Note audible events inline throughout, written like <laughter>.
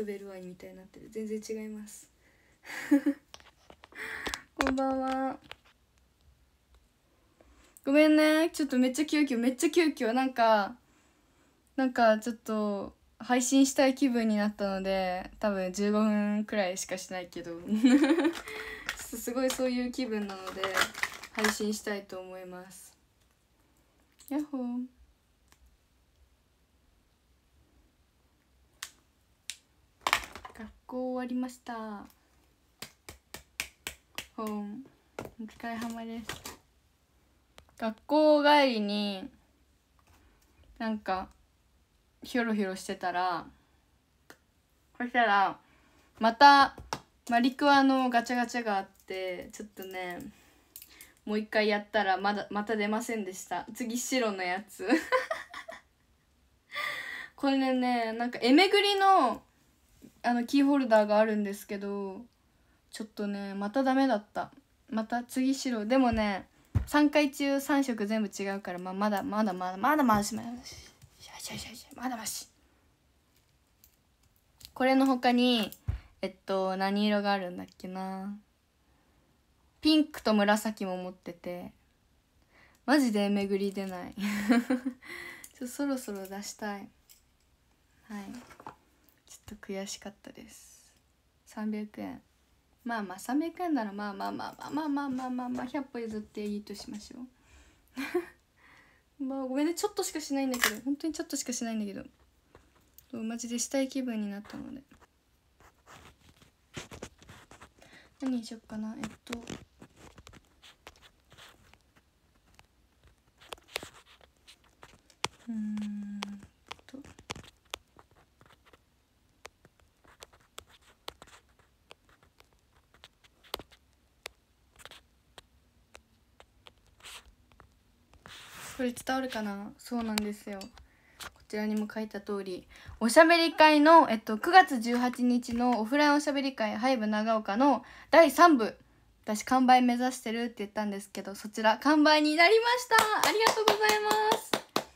滑るルアみたいになってる全然違います <laughs> こんばんはごめんねちょっとめっちゃ急遽めっちゃ急遽なんかなんかちょっと配信したい気分になったので多分15分くらいしかしないけど <laughs> すごいそういう気分なので配信したいと思いますやっほー校終わりましたお疲れ様です学校帰りになんかひょろひょろしてたらそしたらまたマリクワのガチャガチャがあってちょっとねもう一回やったらまだまた出ませんでした次白のやつ <laughs> これねなんかえめぐりのあのキーホルダーがあるんですけどちょっとねまたダメだったまた次白でもね3回中3色全部違うから、まあ、まだまだまだまだまだまだまだましこれのほかにえっと何色があるんだっけなピンクと紫も持っててマジで巡り出ない <laughs> ちょそろそろ出したいはいと悔しかったです300円まあまあ300円ならまあまあまあまあまあまあまあまあ100歩譲っていいとしましょう <laughs> まあごめんねちょっとしかしないんだけど本当にちょっとしかしないんだけどマジでしたい気分になったので何にしよっかなえっとうんこれ伝わるかなそうなんですよこちらにも書いた通りおしゃべり会の、えっと、9月18日のオフラインおしゃべり会ハイブ長岡の第3部私完売目指してるって言ったんですけどそちら完売になりましたありがとうござい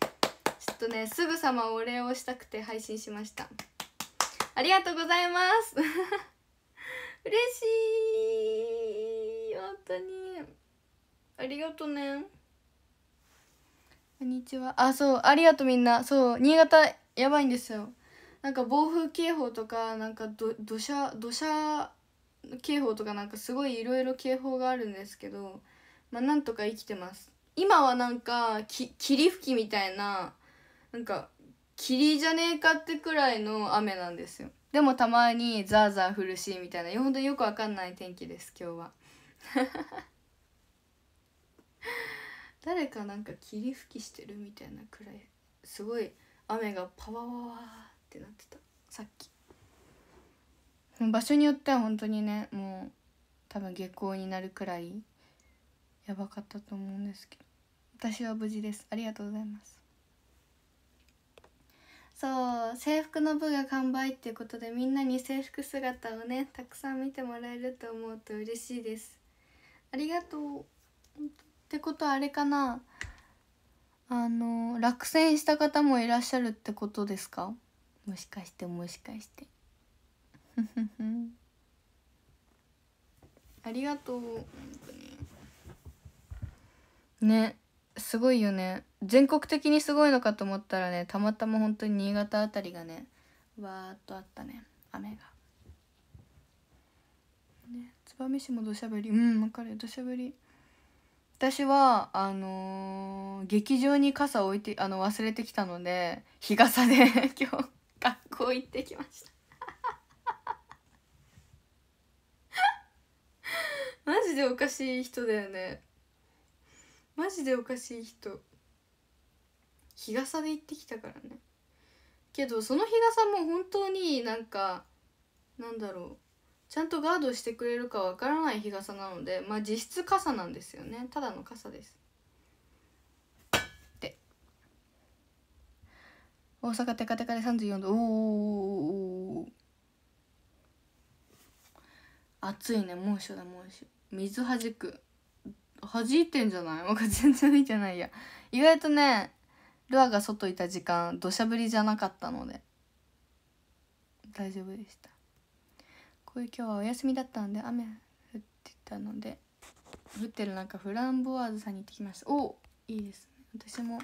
ますちょっとねすぐさまお礼をしたくて配信しましたありがとうございます嬉しい本当にありがとねこんにちはあそうありがとうみんなそう新潟やばいんですよなんか暴風警報とかなんか土砂土砂警報とかなんかすごいいろいろ警報があるんですけどまあなんとか生きてます今はなんかき霧吹きみたいななんか霧じゃねえかってくらいの雨なんですよでもたまにザーザー降るしみたいな本当によくわかんない天気です今日は誰かなんか霧吹きしてるみたいなくらいすごい雨がパワワワってなってたさっき場所によっては本当にねもう多分下校になるくらいやばかったと思うんですけど私は無事ですありがとうございますそう制服の部が完売っていうことでみんなに制服姿をねたくさん見てもらえると思うと嬉しいですありがとうってことはあれかなあの落選した方もいらっしゃるってことですかもしかしてもしかしてありがとうにねすごいよね全国的にすごいのかと思ったらねたまたま本当に新潟あたりがねわーっとあったね雨がね燕市も土砂降りうん分かる土砂降り私はあのー、劇場に傘置いてあの忘れてきたので日傘で <laughs> 今日学校行ってきました <laughs> マジでおかしい人だよねマジでおかしい人日傘で行ってきたからねけどその日傘も本当になんかなんだろうちゃんとガードしてくれるかわからない日傘なのでまあ実質傘なんですよねただの傘ですで大阪テカテカで34度おーおお暑いね猛暑だ猛暑水はじくはじいてんじゃない僕全然見てないや意外とねルアが外いた時間土砂降りじゃなかったので大丈夫でした今日はお休みだったので雨降ってたので降ってるなんかフランボワーズさんに行ってきましたおいいですね私も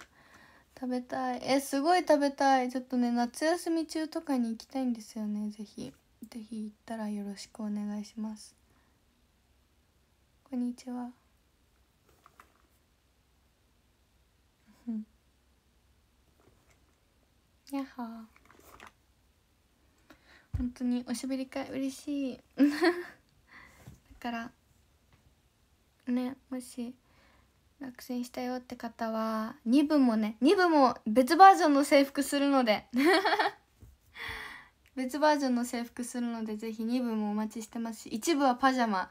食べたいえすごい食べたいちょっとね夏休み中とかに行きたいんですよねぜひぜひ行ったらよろしくお願いしますこんにちはやっほー本当におしゃべり会嬉しい <laughs> だからねもし落選したよって方は2部もね2部も別バージョンの制服するので <laughs> 別バージョンの制服するのでぜひ2部もお待ちしてますし一部はパジャマ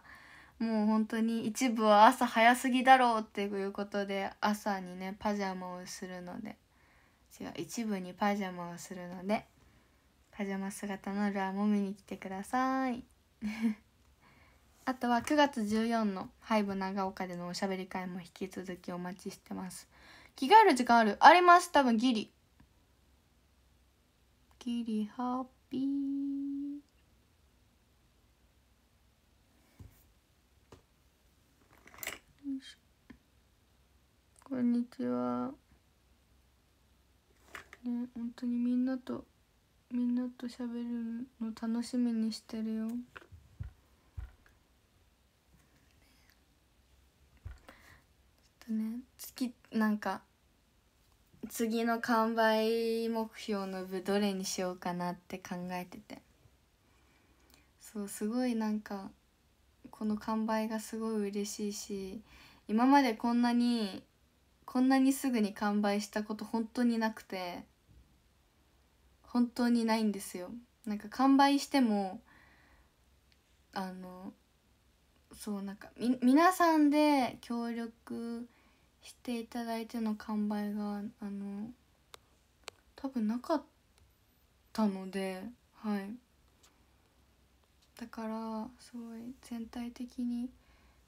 もう本当に一部は朝早すぎだろうっていうことで朝にねパジャマをするので違う一部にパジャマをするのでパジャマ姿のルアーも見に来てください <laughs> あとは9月14のハイブ長岡でのおしゃべり会も引き続きお待ちしてます着替える時間あるあります多分ギリギリハッピーこんにちはね本当にみんなとみんなと喋るの楽しみにしてるよちょっとね月なんか次の完売目標の部どれにしようかなって考えててそうすごいなんかこの完売がすごい嬉しいし今までこんなにこんなにすぐに完売したこと本当になくて本当にないんですよなんか完売してもあのそうなんかみ皆さんで協力していただいての完売があの多分なかったのではいだからすごい全体的に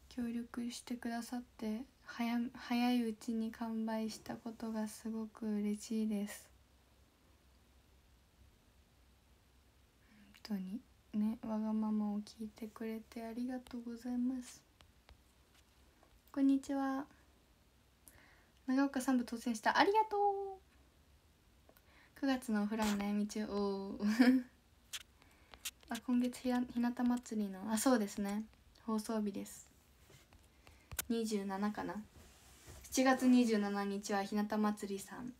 協力してくださって早早いうちに完売したことがすごく嬉しいです人にねわがままを聞いてくれてありがとうございますこんにちは長岡3部当選したありがとう9月のお風呂に悩み中お <laughs> あ今月ひなた祭りのあそうですね放送日です27かな7月27日はひなた祭りさん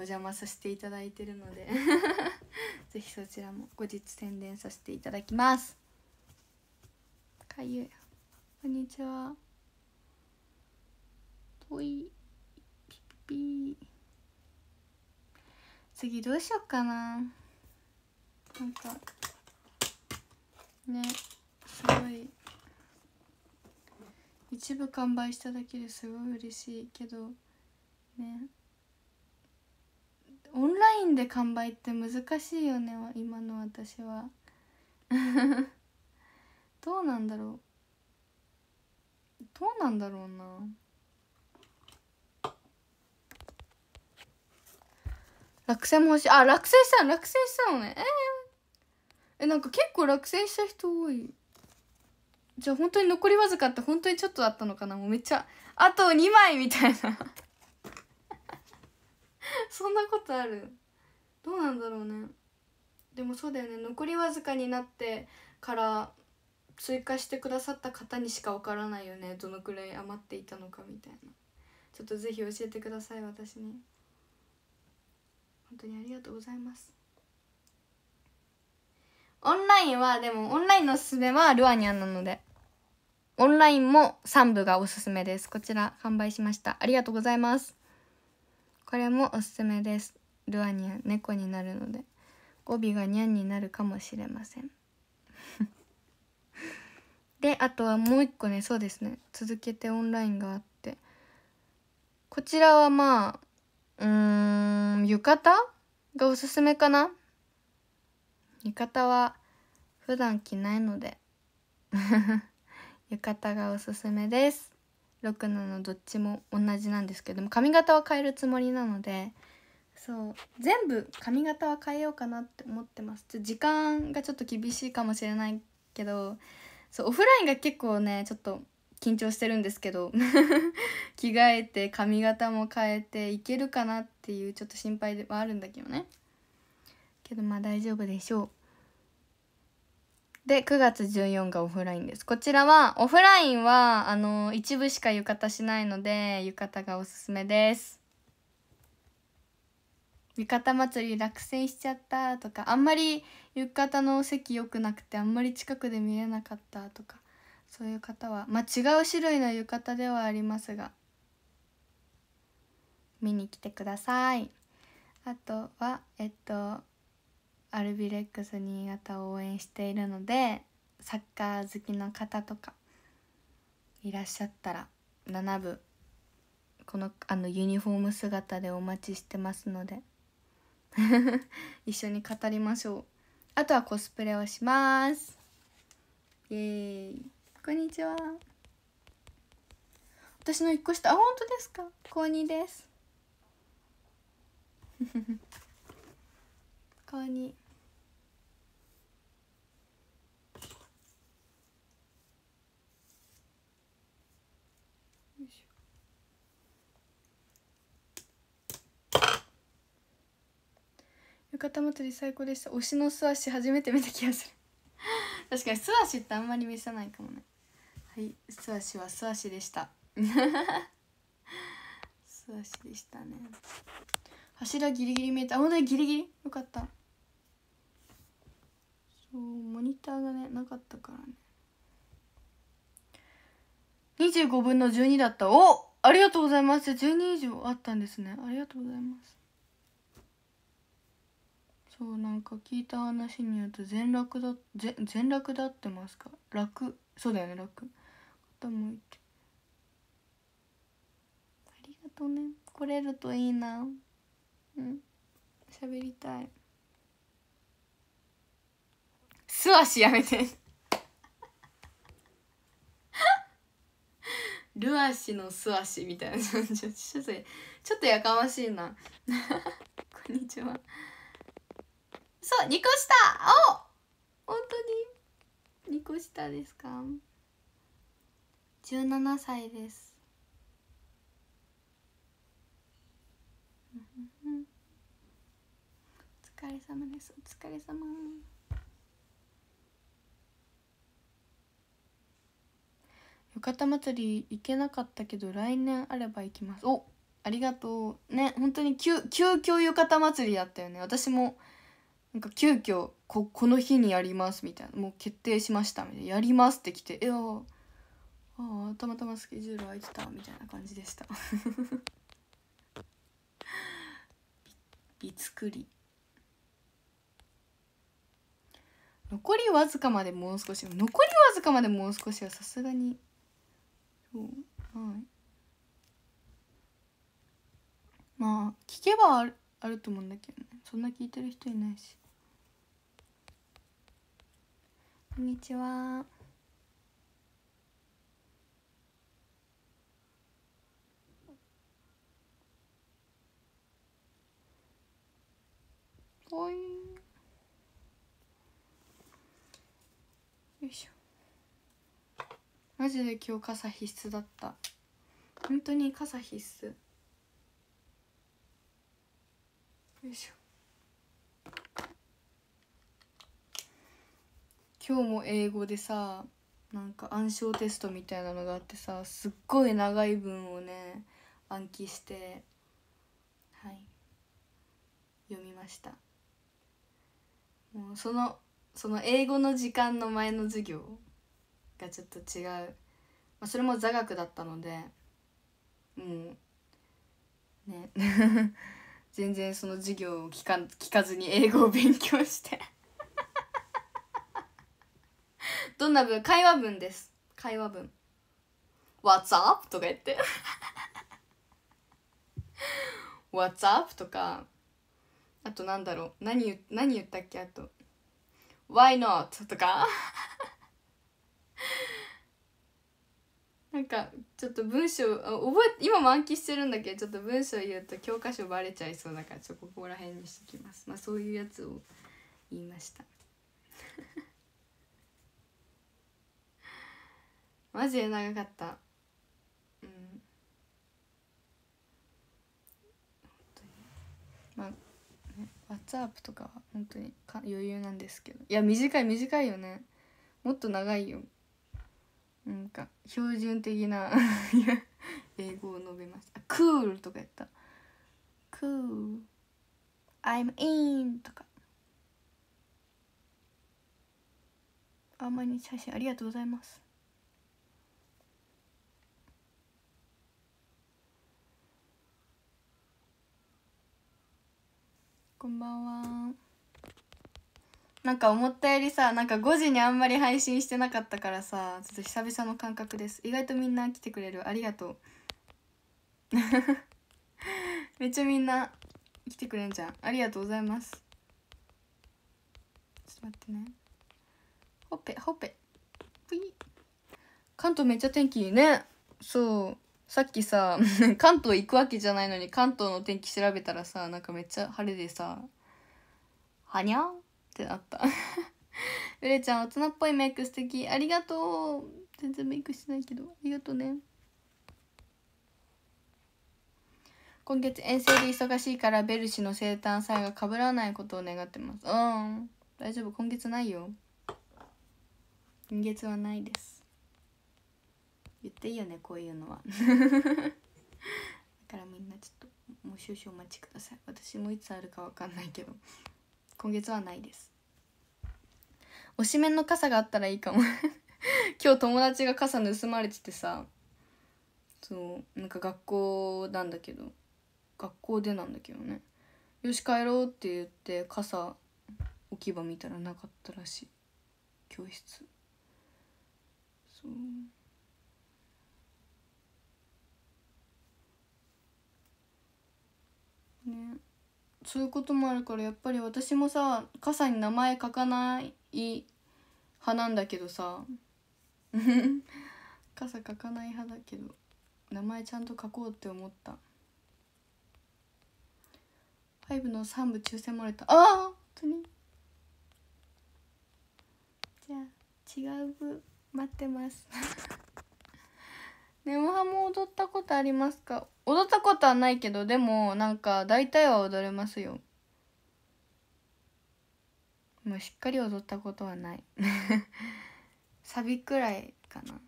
お邪魔させていただいてるので <laughs> ぜひそちらも後日宣伝させていただきますかゆこんにちはぽいピピピ次どうしよっかななんかねすごい一部完売しただけですごい嬉しいけどねオンラインで完売って難しいよね今の私は <laughs> どうなんだろうどうなんだろうな落選も欲しいあ落選した落選したのねえー、えなんか結構落選した人多いじゃあ本当に残りわずかって本当にちょっとだったのかなもうめっちゃあと2枚みたいな <laughs> そんなことあるどうなんだろうねでもそうだよね残りわずかになってから追加してくださった方にしかわからないよねどのくらい余っていたのかみたいなちょっとぜひ教えてください私に本当にありがとうございますオンラインはでもオンラインのおすすめはルアニャンなのでオンラインも3部がおすすめですこちら販売しましたありがとうございますこれもおすすめですルアニャ猫になるので語尾がニャンになるかもしれません <laughs> であとはもう一個ねそうですね続けてオンラインがあってこちらはまあうん浴衣がおすすめかな浴衣は普段着ないので <laughs> 浴衣がおすすめです67どっちも同じなんですけども髪型は変えるつもりなのでそう全部髪型は変えようかなって思ってます時間がちょっと厳しいかもしれないけどそうオフラインが結構ねちょっと緊張してるんですけど <laughs> 着替えて髪型も変えていけるかなっていうちょっと心配ではあるんだけどねけどまあ大丈夫でしょうで9月14がオフラインですこちらはオフラインはあの一部しか浴衣しないので浴衣がおすすめです浴衣祭り落選しちゃったとかあんまり浴衣の席良くなくてあんまり近くで見れなかったとかそういう方はまあ違う種類の浴衣ではありますが見に来てくださいあとはえっとアルビレックス新潟を応援しているのでサッカー好きの方とかいらっしゃったら7部このあのユニフォーム姿でお待ちしてますので <laughs> 一緒に語りましょうあとはコスプレをしますイエーイこんにちは私の1個下あ本当ですか高2です高2 <laughs> 方まつり最高でした推しの素足初めて見た気がする確かに素足ってあんまり見せないかもねはい素足は素足でした <laughs> 素足でしたね柱ギリギリ見えたほんとにギリギリよかったそうモニターがねなかったからね25分の12だったおありがとうございます12以上あったんですねありがとうございますそうなんか聞いた話によると全楽だ全全楽だってますか楽そうだよね楽方もいてありがとうね来れるといいなうん喋りたい素足やめて <laughs> ルアシの素足みたいなちょっとやかましいな <laughs> こんにちはそう2個下お本当に2個下ですか17歳ですお疲れ様ですお疲れ様浴衣祭り行けなかったけど来年あれば行きますおありがとうね本当に急急遽浴衣祭りやったよね私もなんか急遽ここの日にやりますみたいなもう決定しましたみたいなやりますって来ていやああたまたまスケジュール空いてたみたいな感じでした <laughs> び作り残りわずかまでもう少し残りわずかまでもう少しはさすがにそうはいまあ聞けばあるあると思うんだけどねそんな聞いてる人いないしこんにちは。マジで今日傘必須だった。本当に傘必須。よいしょ。今日も英語でさなんか暗証テストみたいなのがあってさすっごい長い文をね暗記してはい読みましたもうそのその英語の時間の前の授業がちょっと違う、まあ、それも座学だったのでもうね <laughs> 全然その授業を聞か聞かずに英語を勉強してどんな文会話文です会話文 What's up? とか言って <laughs> What's up? とかあとなんだろう何何言ったっけあと Why not? とか <laughs> なんかちょっと文章覚え今も暗記してるんだけどちょっと文章言うと教科書バレちゃいそうだからちょっとここら辺にしときますまあそういうやつを言いましたマジで長かったうんまあワッツアップとかは本当にか余裕なんですけどいや短い短いよねもっと長いよなんか標準的な <laughs> 英語を述べました「クール」とかやった「クール」「I'm in」とかあんまり写真ありがとうございますこんばんはなんか思ったよりさなんか5時にあんまり配信してなかったからさちょっと久々の感覚です意外とみんな来てくれるありがとう <laughs> めっちゃみんな来てくれんじゃんありがとうございますちょっと待ってねほっぺほっぺ関東めっちゃ天気いいねそうさっきさ <laughs> 関東行くわけじゃないのに関東の天気調べたらさなんかめっちゃ晴れでさ「はにゃ?」ってなった <laughs> うれちゃん大人っぽいメイク素敵ありがとう全然メイクしてないけどありがとうね今月遠征で忙しいからベル氏の生誕祭がかぶらないことを願ってますうん大丈夫今月ないよ今月はないです言っていいよねこういうのは <laughs> だからみんなちょっともう少々お待ちください私もいつあるかわかんないけど今月はないです推しメンの傘があったらいいかも <laughs> 今日友達が傘盗まれててさそうなんか学校なんだけど学校でなんだけどねよし帰ろうって言って傘置き場見たらなかったらしい教室そうねそういうこともあるからやっぱり私もさ傘に名前書かない派なんだけどさ傘 <laughs> 書かない派だけど名前ちゃんと書こうって思った5の3部抽選もらえたああ本当にじゃあ違う部待ってます <laughs> ネモハも踊ったことありますか踊ったことはないけどでもなんか大体は踊れますよもうしっかり踊ったことはない <laughs> サビくらいかな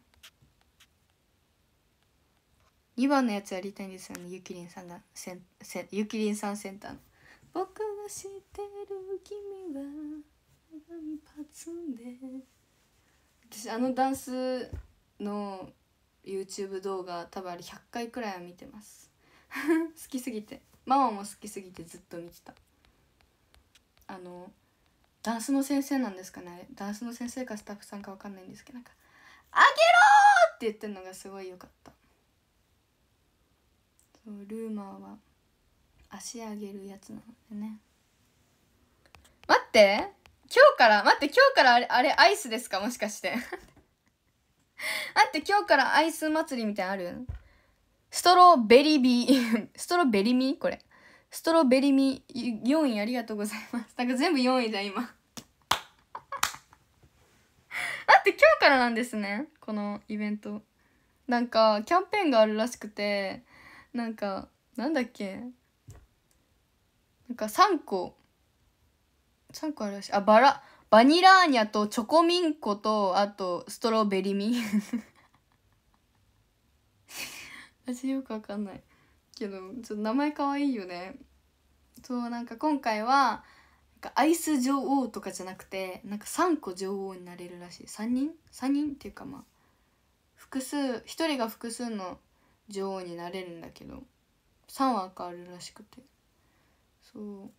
2番のやつやりたいんですよねゆきりんさんがせんせゆきりんさんセンターの「僕が知ってる君は鏡パツンで」私あのダンスの YouTube 動画多分あれ100回くらいは見てます <laughs> 好きすぎてママも好きすぎてずっと見てたあのダンスの先生なんですかねあれダンスの先生かスタッフさんか分かんないんですけどなんか「あげろ!」って言ってるのがすごい良かったそうルーマーは足上げるやつなのでね待って今日から待って今日からあれあれアイスですかもしかしてあ <laughs> って今日からアイス祭りみたいあるストロベリビー <laughs> ストロベリミーこれストロベリミー。4位ありがとうございますなんか全部4位じゃん今あ <laughs> って今日からなんですねこのイベントなんかキャンペーンがあるらしくてなんかなんだっけなんか3個3個あるらしいあバラバニラーニャとチョコミンコと、あと、ストロベリミン <laughs> 私よくわかんない。けど、ちょっと名前かわいいよね。そう、なんか今回は、アイス女王とかじゃなくてなんか3個女王になれるらしい3人 ?3 人っていうかまあ複数1人が複数の女王になれるんだけど3は変わるらしくてそう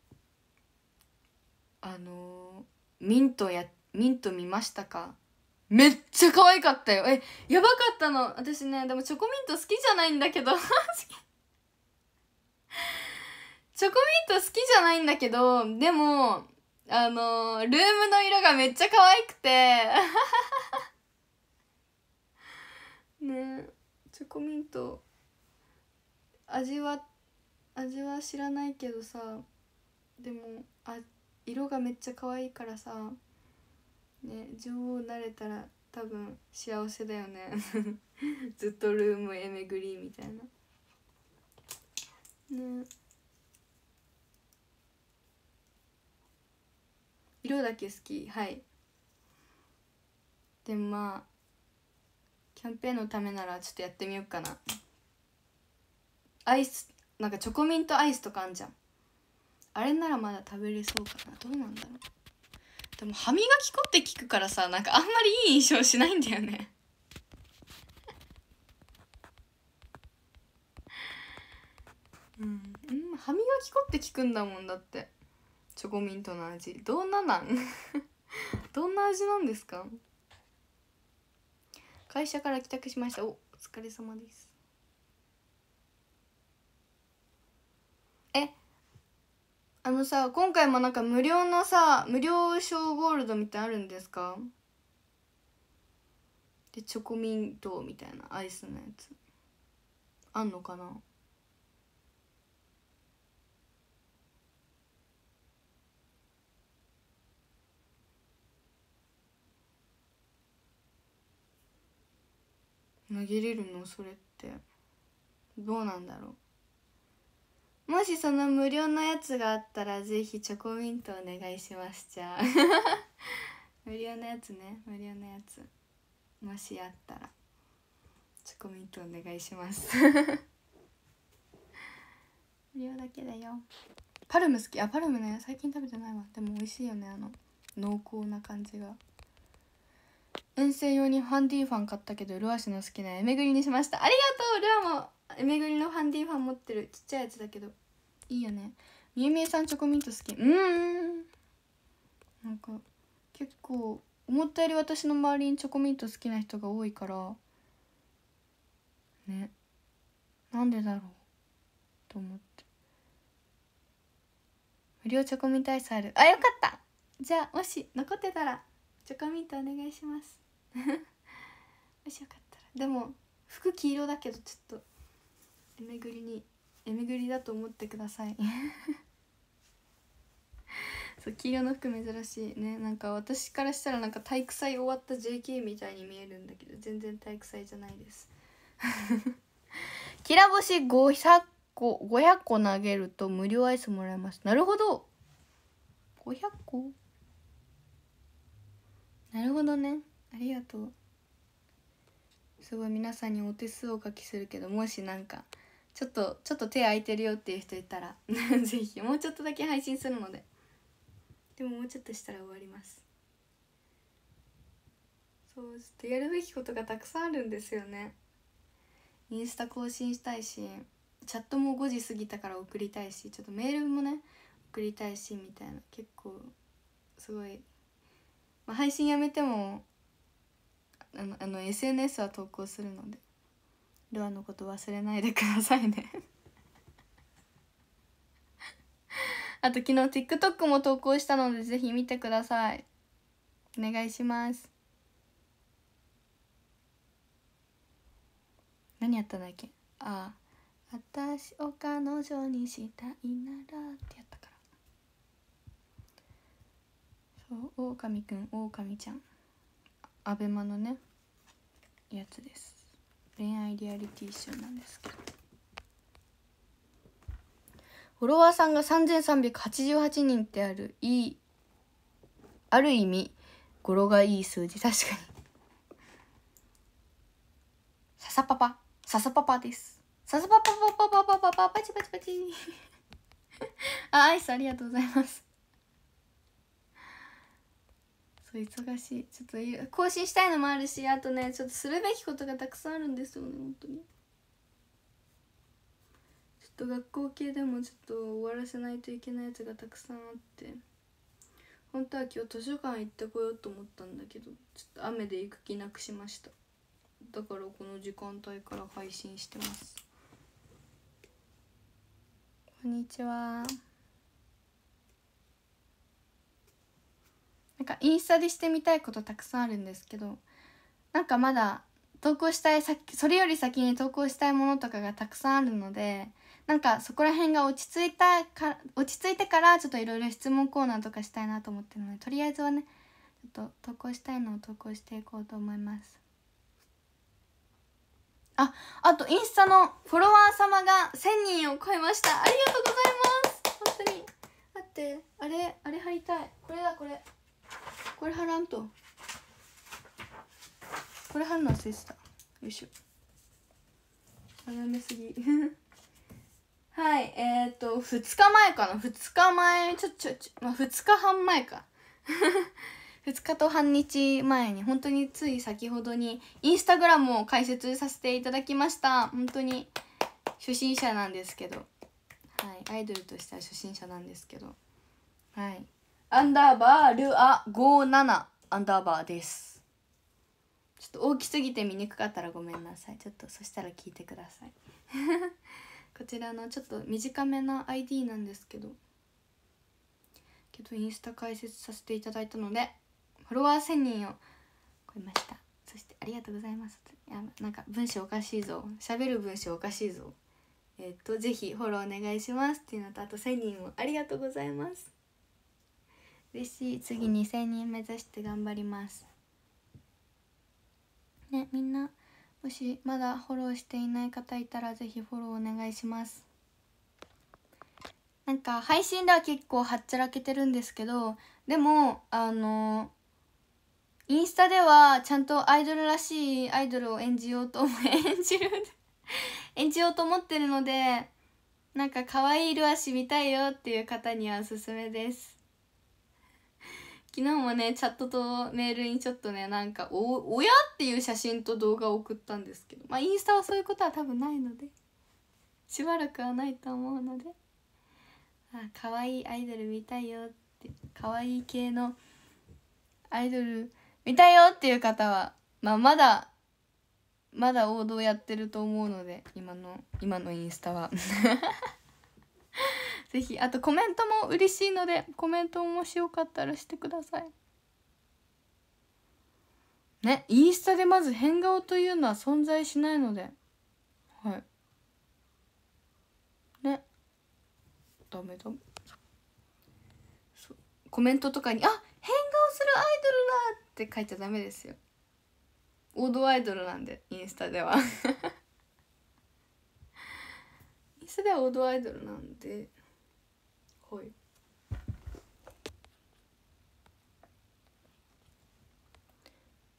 あのーミントや、ミント見ましたかめっちゃ可愛かったよ。え、やばかったの。私ね、でもチョコミント好きじゃないんだけど、<laughs> チョコミント好きじゃないんだけど、でも、あのー、ルームの色がめっちゃ可愛くて、<laughs> ねチョコミント、味は、味は知らないけどさ、でも、あ、色がめっちゃ可愛いからさね女王なれたら多分幸せだよね <laughs> ずっとルームへ巡りみたいなね色だけ好きはいでもまあキャンペーンのためならちょっとやってみようかなアイスなんかチョコミントアイスとかあんじゃんあれならまだ食べれそうかなどうなんだろうでも歯磨き粉って聞くからさなんかあんまりいい印象しないんだよねうん、うん、歯磨き粉って聞くんだもんだってチョコミントの味どんななん <laughs> どんな味なんですか会社から帰宅しましたおお疲れ様ですあのさ今回もなんか無料のさ無料ショーゴールドみたいなあるんですかでチョコミントみたいなアイスのやつあんのかな投げれるのそれってどうなんだろうもしその無料のやつがあったらぜひチョコミントお願いしますじゃあ <laughs> 無料のやつね無料のやつもしあったらチョコミントお願いします <laughs> 無料だけだよパルム好きあパルムね最近食べてないわでも美味しいよねあの濃厚な感じが遠征用にファンディーファン買ったけどルアシの好きな絵巡りにしましたありがとうルアもめぐりのハンディファン持ってるちっちゃいやつだけどいいよねみゆみゆさんチョコミント好きうんなんか結構思ったより私の周りにチョコミント好きな人が多いからねなんでだろうと思って無料チョコミントアあるあよかったじゃあもし残ってたらチョコミントお願いします <laughs> もしよかったらでも服黄色だけどちょっとめぐりにえめぐりだと思ってください <laughs> そう黄色の服珍しいねなんか私からしたらなんか体育祭終わった JK みたいに見えるんだけど全然体育祭じゃないですき <laughs> らぼし500個500個投げると無料アイスもらえますなるほど500個なるほどねありがとうすごい皆さんにお手数おかけするけどもしなんかちょっとちょっと手空いてるよっていう人いたら <laughs> ぜひもうちょっとだけ配信するのででももうちょっとしたら終わりますそうちょっとやるべきことがたくさんあるんですよねインスタ更新したいしチャットも5時過ぎたから送りたいしちょっとメールもね送りたいしみたいな結構すごい、まあ、配信やめてもあのあの SNS は投稿するので。ルアのこと忘れないでくださいね <laughs> あと昨日 TikTok も投稿したのでぜひ見てくださいお願いします何やったんだっけああ私を彼女にしたいならってやったからそうオオカミくんオオカミちゃんアベマのねやつです恋愛リアリティショーなんですけどフォロワーさんが3388人ってあるいいある意味語呂がいい数字確かにささパパささパパですささパパパパパパパパパチパチパチあアイスありがとうございますそう忙しいちょっと更新したいのもあるしあとねちょっとするべきことがたくさんあるんですよね本当にちょっと学校系でもちょっと終わらせないといけないやつがたくさんあって本当は今日図書館行ってこようと思ったんだけどちょっと雨で行く気なくしましただからこの時間帯から配信してますこんにちは。なんかインスタでしてみたいことたくさんあるんですけどなんかまだ投稿したい先それより先に投稿したいものとかがたくさんあるのでなんかそこら辺が落ち着いたか落ち着いてからちょっといろいろ質問コーナーとかしたいなと思ってるのでとりあえずはねちょっと投稿したいのを投稿していこうと思いますああとインスタのフォロワー様が1000人を超えましたありがとうございます本当に待ってあれあれ貼りたいこれだこれ。これ貼らんとこれ貼るの忘れてたよいしょ定めすぎ <laughs> はいえっ、と2日前かな2日前ちょちょちょ、まあ、2日半前か2 <laughs> 日と半日前に本当につい先ほどにインスタグラムを開設させていただきました本当に初心者なんですけどはいアイドルとしては初心者なんですけどはいアンダーバールア57アンダーバーですちょっと大きすぎて見にくかったらごめんなさいちょっとそしたら聞いてください <laughs> こちらのちょっと短めな ID なんですけどけどインスタ解説させていただいたのでフォロワー1000人を超えましたそしてありがとうございますいやなんか文章おかしいぞ喋る文章おかしいぞえっと、ぜひフォローお願いしますっていうのと、あと1000人もありがとうございます。嬉しい次2000人目指して頑張りますねみんなもしまだフォローしていない方いたらぜひフォローお願いしますなんか配信では結構はっちゃらけてるんですけどでもあのインスタではちゃんとアイドルらしいアイドルを演じようと思い演じる <laughs> 演じようと思ってるのでなんか可愛いルア足見たいよっていう方にはおすすめです昨日もねチャットとメールにちょっとねなんかお親っていう写真と動画を送ったんですけどまあインスタはそういうことは多分ないのでしばらくはないと思うのであ可愛いアイドル見たいよって可愛い系のアイドル見たよっていう方は、まあ、まだまだ王道やってると思うので今の今のインスタはぜひあとコメントも嬉しいのでコメントもしよかったらしてくださいねインスタでまず変顔というのは存在しないのではいねダメダメコメントとかに「あ変顔するアイドルだ!」って書いちゃダメですよ王道アイドルなんでインスタでは <laughs> インスタでは王道アイドルなんではい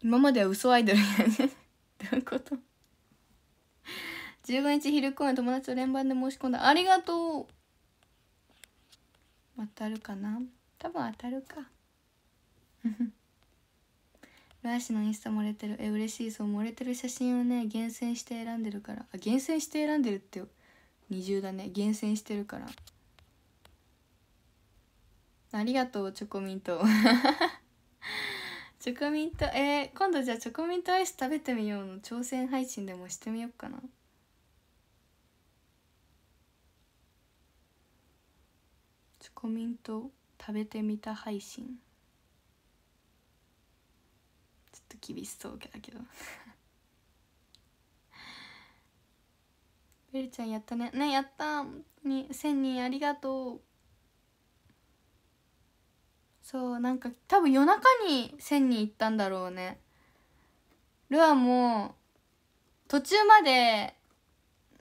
今までは嘘アイドルやね <laughs> どういうこと15日昼公演友達と連番で申し込んだありがとう当たるかな多分当たるか <laughs> ライシのインスタ漏れてるえ嬉しいそう漏れてる写真をね厳選して選んでるからあ厳選して選んでるって二重だね厳選してるからありがとうチョコミント <laughs> チョコミントえー、今度じゃあチョコミントアイス食べてみようの挑戦配信でもしてみようかなチョコミント食べてみた配信ちょっと厳しそうだけどベルちゃんやったねねやったに1000人ありがとうそうなんか多分夜中に1000人行ったんだろうねルアも途中まで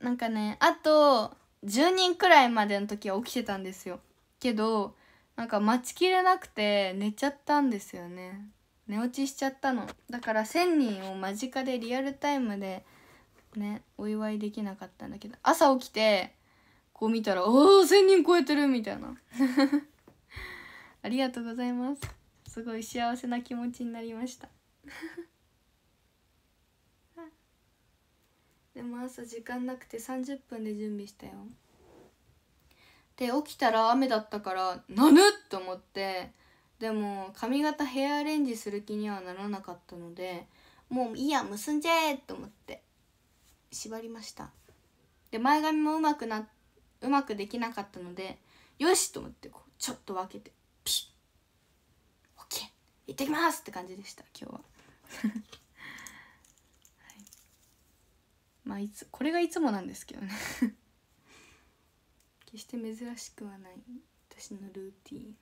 なんかねあと10人くらいまでの時は起きてたんですよけどなんか待ちきれなくて寝ちゃったんですよね寝落ちしちゃったのだから1,000人を間近でリアルタイムでねお祝いできなかったんだけど朝起きてこう見たら「おお1,000人超えてる」みたいな <laughs> ありがとうございますすごい幸せな気持ちになりました <laughs> でも朝時間なくて30分で準備したよで起きたら雨だったから「なぬ!」と思ってでも髪型ヘアアレンジする気にはならなかったのでもういいや結んじゃえと思って縛りましたで前髪もうまくなうまくできなかったのでよしと思ってこうちょっと分けて行ってきますって感じでした今日は <laughs> はい、まあいつこれがいつもなんですけどね <laughs> 決して珍しくはない私のルーティン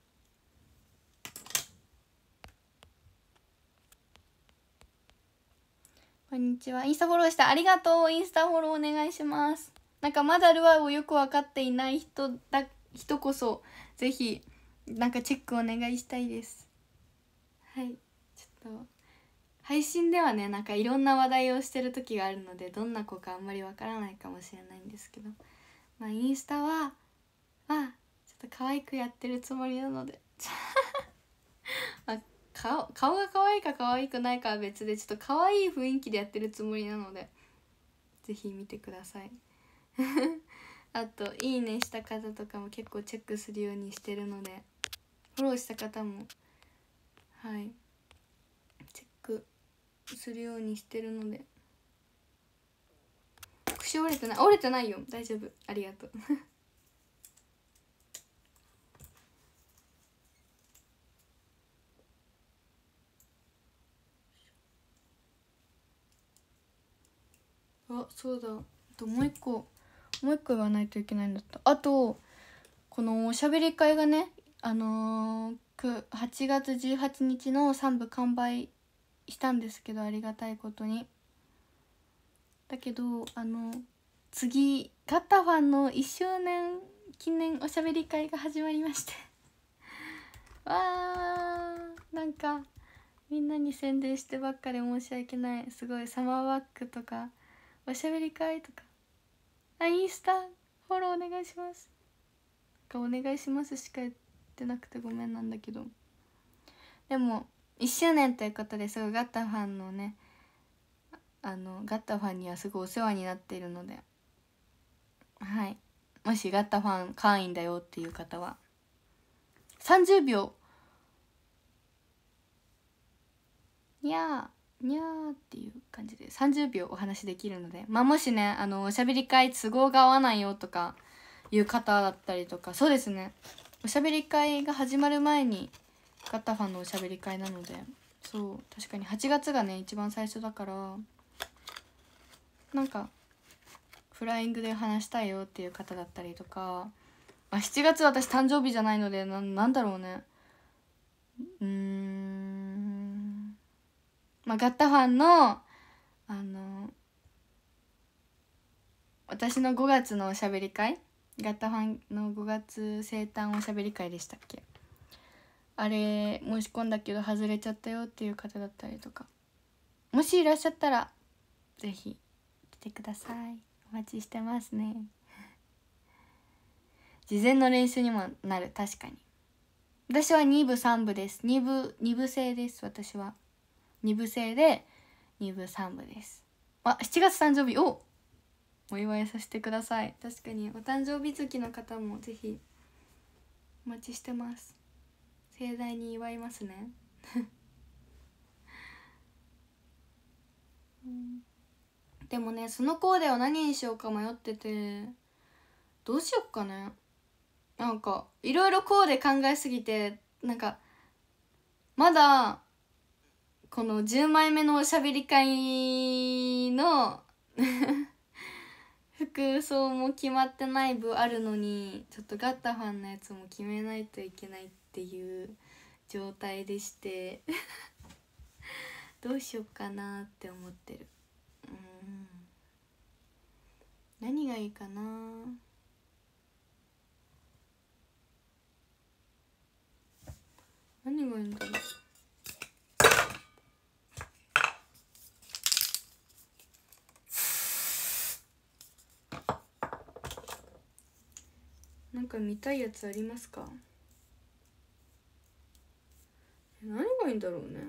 こんにちはインスタフォローしたありがとうインスタフォローお願いしますなんかまだルアーをよく分かっていない人だ人こそぜひなんかチェックお願いしたいですはいちょっと配信ではねなんかいろんな話題をしてる時があるのでどんな子かあんまりわからないかもしれないんですけどまあインスタはまあちょっと可愛くやってるつもりなので <laughs> まあ、顔顔が可愛いか可愛くないかは別でちょっと可愛い雰囲気でやってるつもりなので是非見てください <laughs> あと「いいね」した方とかも結構チェックするようにしてるのでフォローした方もはいチェックするようにしてるので串折れてない折れてないよ大丈夫ありがとう <laughs> あそうだあともう一個もう一個言わないといけないんだったあとこのおしゃべり会がねあのーく8月18日の3部完売したんですけどありがたいことにだけどあの次ガッタファンの1周年記念おしゃべり会が始まりまして <laughs> わーなんかみんなに宣伝してばっかで申し訳ないすごいサマーバッグとかおしゃべり会とかあインスタフォローお願いしますお願いしますしか言っってなくてごめんなんだけどでも1周年ということですごいガッタファンのねあのガッタファンにはすごいお世話になっているのではいもしガッタファン会員だよっていう方は30秒にゃーにゃーっていう感じで30秒お話できるのでまあもしねあのおしゃべり会都合が合わないよとかいう方だったりとかそうですねおしゃべり会が始まる前にガッタファンのおしゃべり会なのでそう確かに8月がね一番最初だからなんかフライングで話したいよっていう方だったりとか、まあ、7月私誕生日じゃないのでななんだろうねうんまあガッタファンのあの私の5月のおしゃべり会ガタファンの5月生誕おしゃべり会でしたっけあれ申し込んだけど外れちゃったよっていう方だったりとかもしいらっしゃったら是非来てくださいお待ちしてますね事前の練習にもなる確かに私は2部3部です2部2部制です私は2部制で2部3部ですあ7月誕生日おお祝いさせてください確かにお誕生日好きの方もぜひお待ちしてます盛大に祝いますね <laughs> でもねそのコーデを何にしようか迷っててどうしよっかねなんかいろいろコーデ考えすぎてなんかまだこの10枚目のおしゃべり会の <laughs> 服装も決まってない部あるのにちょっとガッタファンのやつも決めないといけないっていう状態でして <laughs> どうしようかなって思ってるうん何がいいかな何がいいんだろうなんか見たいやつありますか何がいいんだろうね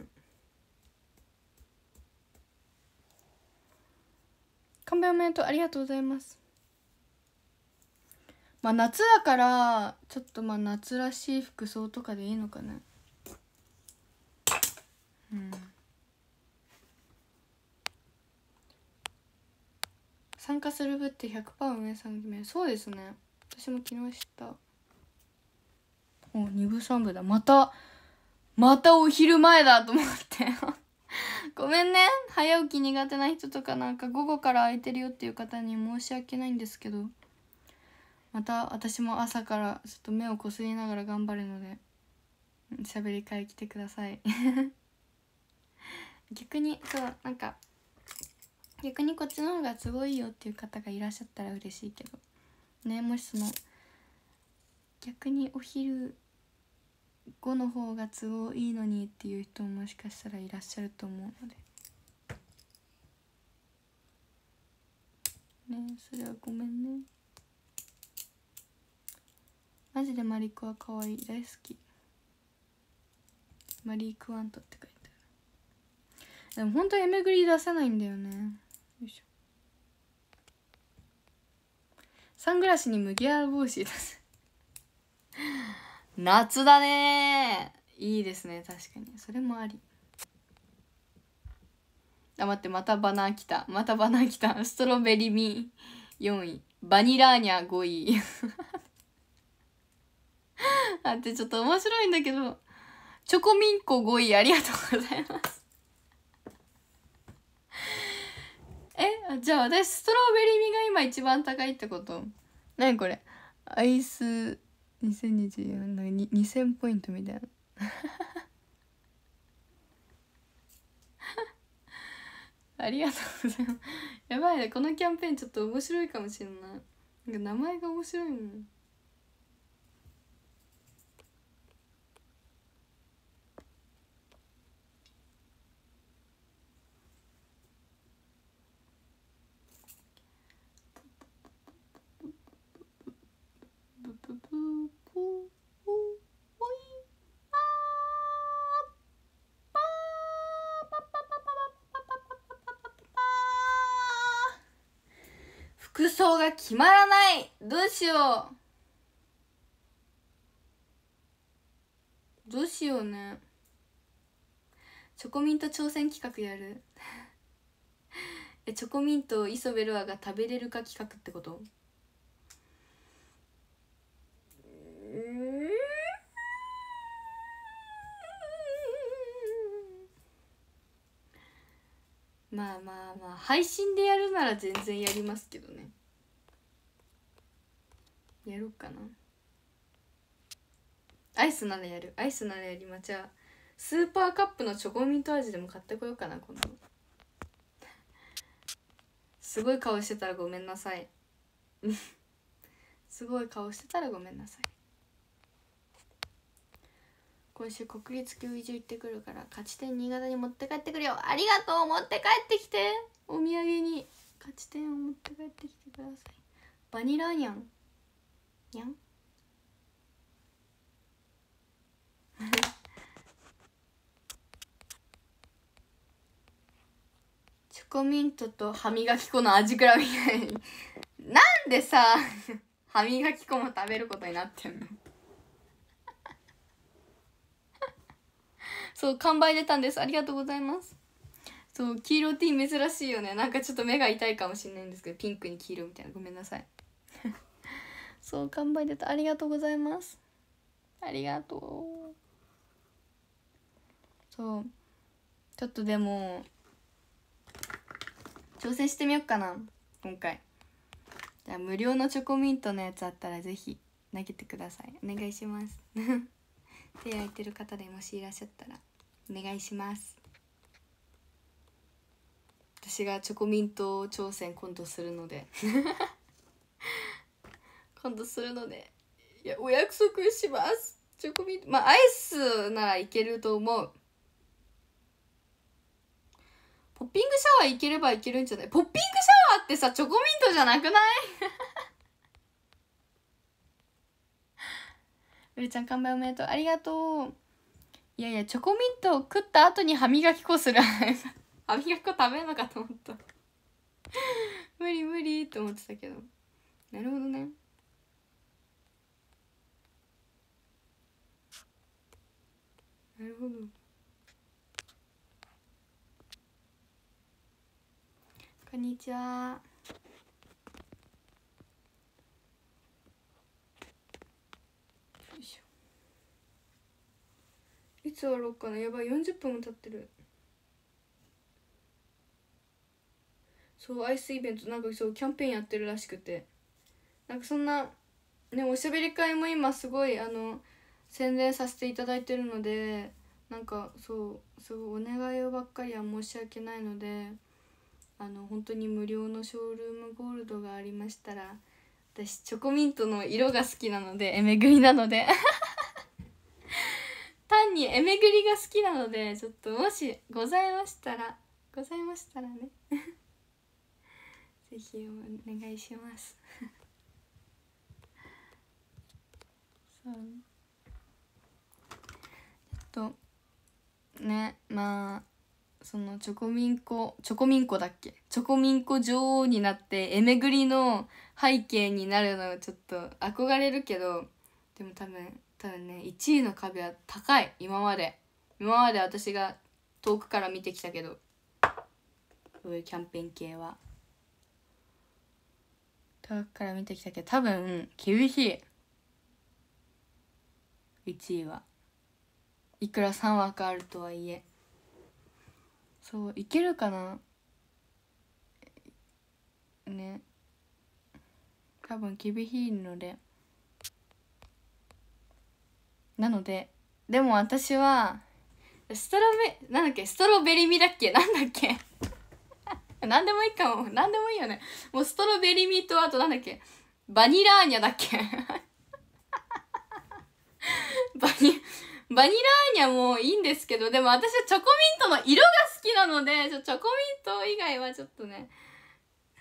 乾杯おめでとうありがとうございますまあ夏だからちょっとまあ夏らしい服装とかでいいのかなうん参加する部って100%運営さん決めるそうですね私も昨日知ったお二部3部だまたまたお昼前だと思って <laughs> ごめんね早起き苦手な人とかなんか午後から空いてるよっていう方に申し訳ないんですけどまた私も朝からちょっと目をこすりながら頑張るので喋り会来てください <laughs> 逆にそうなんか逆にこっちの方がすごいよっていう方がいらっしゃったら嬉しいけど。ねもしその逆にお昼後の方が都合いいのにっていう人ももしかしたらいらっしゃると思うのでねそれはごめんねマジでマリコは可愛い大好きマリー・クワントって書いてあるでも本当エメグリ出せないんだよねサングラスに麦わら帽子す夏だねいいですね確かにそれもありあ待ってまたバナー来たまたバナー来たストロベリーミー4位バニラーニャ5位あってちょっと面白いんだけどチョコミンコ5位ありがとうございますえじゃあ私ストロベリー味が今一番高いってこと何これアイス2024な2000ポイントみたいな <laughs> ありがとうございますやばいねこのキャンペーンちょっと面白いかもしれないなんか名前が面白いもん賞が決まらないどうしようどうしようねチョコミント挑戦企画やる <laughs> えチョコミントイソベルアが食べれるか企画ってことまあまあまあ配信でやるなら全然やりますけどねやろうかなアイスならやるアイスならやりまちゃスーパーカップのチョコミント味でも買ってこようかな今度すごい顔してたらごめんなさい <laughs> すごい顔してたらごめんなさい今週国立競技場行ってくるから勝ち点新潟に持って帰ってくるよありがとう持って帰ってきてお土産に勝ち点を持って帰ってきてくださいバニラーニャンにゃんチョコミントと歯磨き粉の味比べみたいになんでさ歯磨き粉も食べることになってんの <laughs> そう完売出たんですありがとうございますそう黄色ティー珍しいよねなんかちょっと目が痛いかもしれないんですけどピンクに黄色みたいなごめんなさいそう頑張ってたありがとうございますありがとうそうちょっとでも挑戦してみようかな今回じゃあ無料のチョコミントのやつあったらぜひ投げてくださいお願いします <laughs> 手焼いてる方でもしいらっしゃったらお願いします私がチョコミント挑戦今度するので <laughs> 今度するのでいやお約束しますチョコミントまあアイスならいけると思うポッピングシャワーいければいけるんじゃないポッピングシャワーってさチョコミントじゃなくないうる <laughs> ちゃん乾杯おめでとうありがとういやいやチョコミントを食った後に歯磨き粉する <laughs> 歯磨き粉食べるのかと思った無理無理って思ってたけどなるほどねなるほどこんにちはいいつ終わろうかなやばい40分も経ってるそうアイスイベントなんかそうキャンペーンやってるらしくてなんかそんなねおしゃべり会も今すごいあの宣伝させていただいてるのでなんかそうすごいお願いをばっかりは申し訳ないのであの本当に無料のショールームゴールドがありましたら私チョコミントの色が好きなのでえめぐりなので <laughs> 単にえめぐりが好きなのでちょっともしございましたらございましたらね <laughs> ぜひお願いします <laughs> そうとねまあそのチョコミンコチョコミンコだっけチョコミンコ女王になってえめぐりの背景になるのはちょっと憧れるけどでも多分多分ね1位の壁は高い今まで今まで私が遠くから見てきたけどこういうキャンペーン系は遠くから見てきたけど多分厳しい1位は。いくら3枠あるとはいえそういけるかなね多分厳しいのでなのででも私はストロベなんだっけストロベリミだっけなんだっけ何 <laughs> でもいいかも何でもいいよねもうストロベリミとあとなんだっけバニラーニャだっけ <laughs> バニバニラーニャもいいんですけど、でも私はチョコミントの色が好きなので、チョコミント以外はちょっとね、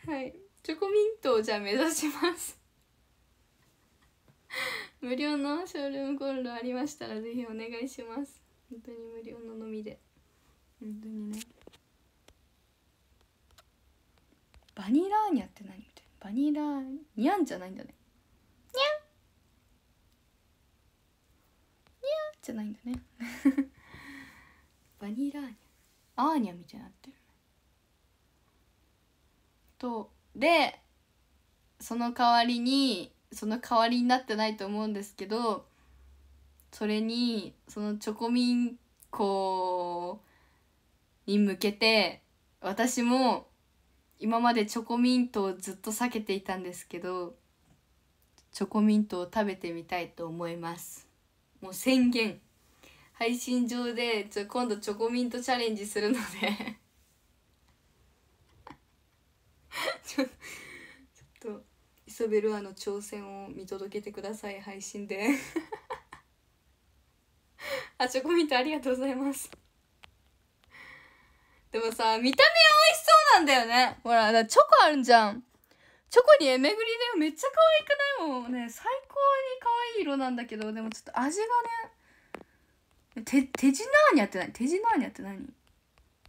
はい。チョコミントをじゃあ目指します <laughs> 無料のショールームゴールドありましたらぜひお願いします。本当に無料ののみで。本当にね。バニラーニャって何みたいな。バニラーニャンじゃないんだね。じゃないんだねバニラーニャアーニャみたいになってるとでその代わりにその代わりになってないと思うんですけどそれにそのチョコミンコに向けて私も今までチョコミントをずっと避けていたんですけどチョコミントを食べてみたいと思います。もう宣言配信上でちょ今度チョコミントチャレンジするので <laughs> ちょっと磯ベルアの挑戦を見届けてください配信で <laughs> あチョコミントありがとうございますでもさ見た目美味しそうなんだよねほらチョコあるんじゃんチョコにえめぐりだよめっちゃ可愛くないもんね最高に可愛い色なんだけどでもちょっと味がね手手品にやって何手品にやって何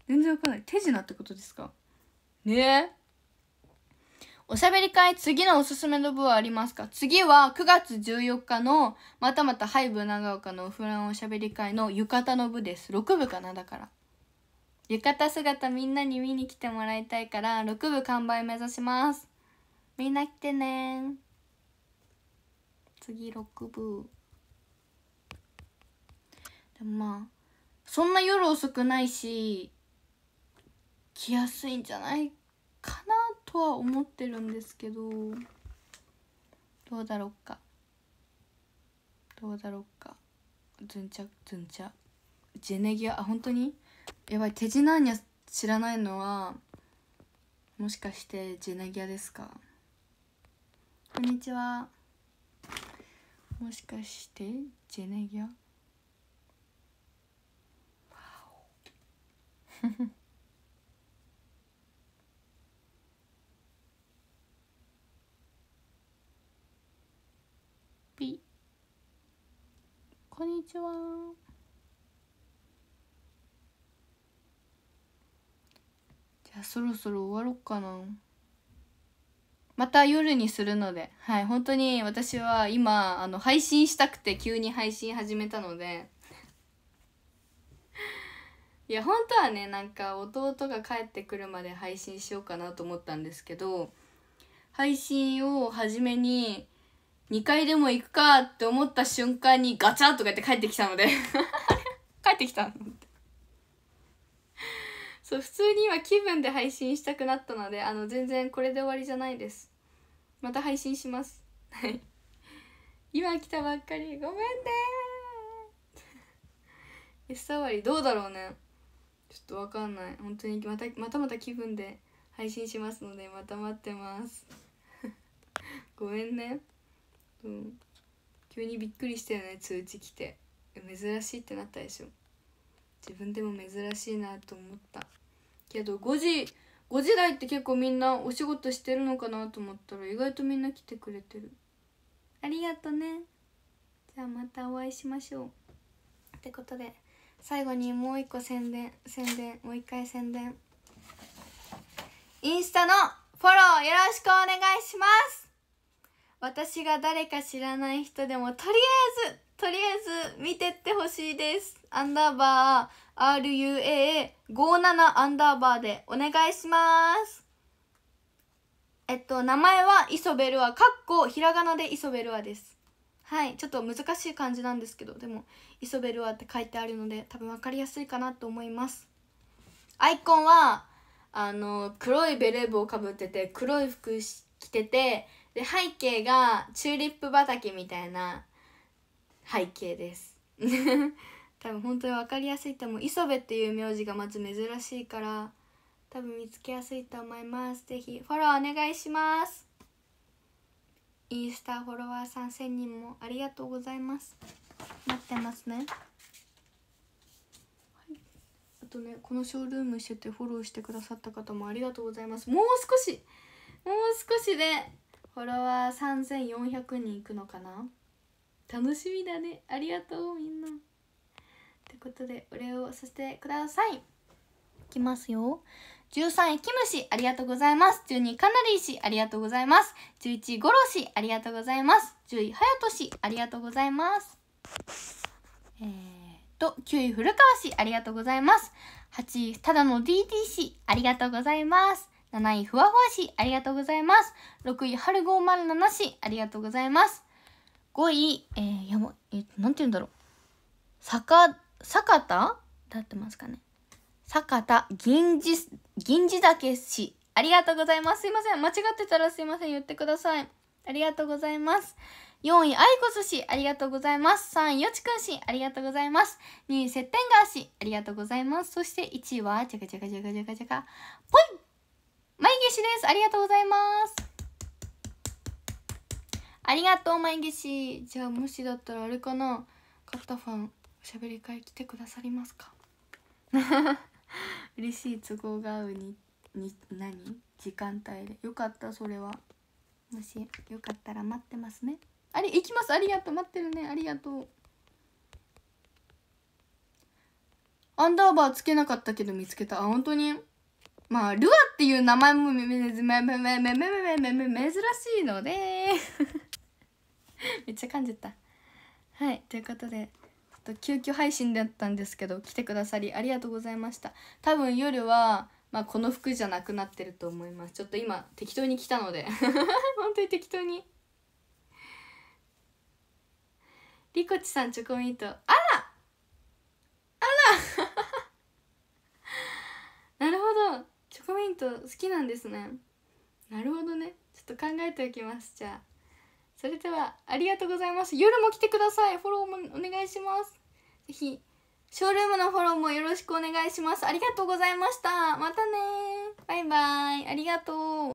全然わかんない手品ってことですかねえおしゃべり会次のおすすめの部はありますか次は9月14日のまたまたハイブ長岡のフランおしゃべり会の浴衣の部です6部かなだから浴衣姿みんなに見に来てもらいたいから6部完売目指しますみんな来てね次6部でもまあそんな夜遅くないし来やすいんじゃないかなとは思ってるんですけどどうだろうかどうだろうかずんちゃずんちゃジェネギアあ本当にやばい手品には知らないのはもしかしてジェネギアですかこんにちはもしかしてジェネギャピこんにちはじゃあそろそろ終わろっかなまた夜にするので、はい、本当に私は今、あの、配信したくて急に配信始めたので、いや、本当はね、なんか弟が帰ってくるまで配信しようかなと思ったんですけど、配信を初めに2回でも行くかって思った瞬間にガチャッとかやって帰ってきたので <laughs> 帰ってきたのそう普通に今気分で配信したくなったのであの全然これで終わりじゃないですまた配信しますはい今来たばっかりごめんねー S 触りどうだろうねちょっとわかんない本当にまたまたまた気分で配信しますのでまた待ってますごめんねうん急にびっくりしたよね通知来て珍しいってなったでしょ自分でも珍しいなと思ったけど5時5時台って結構みんなお仕事してるのかなと思ったら意外とみんな来てくれてるありがとねじゃあまたお会いしましょうってことで最後にもう一個宣伝宣伝もう一回宣伝インスタのフォローよろしくお願いします私が誰か知らない人でもとりあえずとりあえず見てってほしいですアンダーバー RUA57 アンダーバーでお願いします。えっと、名前はイソベルア、かっこひらがなでイソベルアです。はい、ちょっと難しい感じなんですけど、でも、イソベルアって書いてあるので、多分分かりやすいかなと思います。アイコンは、あの、黒いベレー帽をかぶってて、黒い服着てて、で、背景がチューリップ畑みたいな背景です。多分本当に分かりやすいと思う磯部っていう名字がまず珍しいから多分見つけやすいと思います是非フォローお願いしますインスタフォロワー3 0 0 0人もありがとうございます待ってますね、はい、あとねこのショールームしててフォローしてくださった方もありがとうございますもう少しもう少しでフォロワー3400人いくのかな楽しみだねありがとうみんなことでお礼をさせてくださいいきますよ13位キム氏ありがとうございます12位カナリー氏ありがとうございます11位ゴロ氏ありがとうございます10位ハヤト氏ありがとうございますえー、っと9位古川氏ありがとうございます8位ただの DT 氏ありがとうございます7位ふわふわ氏ありがとうございます6位春507氏ありがとうございます5位えー、やばえー、なんて言うんだろう坂坂田だってますかね坂田銀次銀次岳氏ありがとうございますすいません間違ってたらすいません言ってくださいありがとうございます4位、あいこすし、ありがとうございます。3位、よちくんし、ありがとうございます。2位、接点てんし、ありがとうございます。そして1位は、じゃかじゃかじゃかじゃかじゃか、ぽい眉毛しです。ありがとうございます。ありがとう、眉毛し。じゃあ、もしだったらあれかな。買ったファン。おしゃべり会来てくださりますか <laughs> 嬉しい都合が合うにに何時間帯でよかったそれはもしよかったら待ってますねあれ行きますありがとう待ってるねありがとうアンダーバーつけなかったけど見つけたあ本当にまあルアっていう名前もめめめめめめめめめめめ珍しいのでめっちゃ感じたはいということでと急遽配信だったんですけど来てくださりありがとうございました多分夜は、まあ、この服じゃなくなってると思いますちょっと今適当に来たので <laughs> 本当に適当にりこちさんチョコミントあらあら <laughs> なるほどチョコミント好きなんですねなるほどねちょっと考えておきますじゃあそれではありがとうございます夜も来てくださいフォローもお願いしますぜひショールームのフォローもよろしくお願いしますありがとうございましたまたねバイバーイありがとう